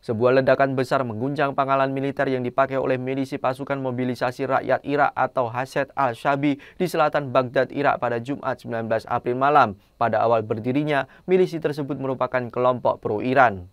Sebuah ledakan besar mengguncang pangkalan militer yang dipakai oleh milisi pasukan mobilisasi rakyat Irak atau Haset al-Shabi di selatan Baghdad, Irak pada Jumat 19 April malam. Pada awal berdirinya, milisi tersebut merupakan kelompok pro-Iran.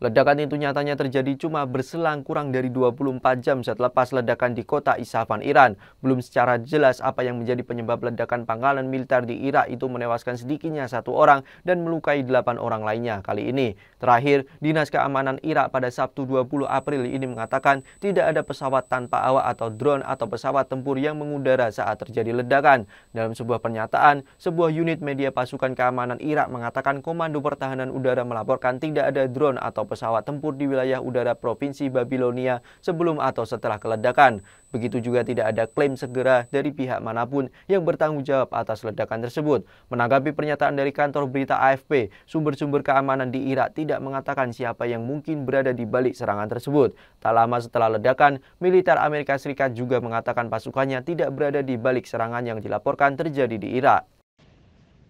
Ledakan itu nyatanya terjadi cuma berselang kurang dari 24 jam setelah pas ledakan di kota Isfahan, Iran. Belum secara jelas apa yang menjadi penyebab ledakan pangkalan militer di Irak itu menewaskan sedikitnya satu orang dan melukai delapan orang lainnya kali ini. Terakhir, Dinas Keamanan Irak pada Sabtu 20 April ini mengatakan tidak ada pesawat tanpa awak atau drone atau pesawat tempur yang mengudara saat terjadi ledakan. Dalam sebuah pernyataan, sebuah unit media pasukan keamanan Irak mengatakan Komando Pertahanan Udara melaporkan tidak ada drone atau pesawat tempur di wilayah udara Provinsi Babilonia sebelum atau setelah keledakan. Begitu juga tidak ada klaim segera dari pihak manapun yang bertanggung jawab atas ledakan tersebut. Menanggapi pernyataan dari kantor berita AFP, sumber-sumber keamanan di Irak tidak mengatakan siapa yang mungkin berada di balik serangan tersebut. Tak lama setelah ledakan, militer Amerika Serikat juga mengatakan pasukannya tidak berada di balik serangan yang dilaporkan terjadi di Irak.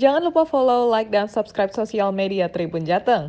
Jangan lupa follow, like, dan subscribe sosial media Tribun Jateng.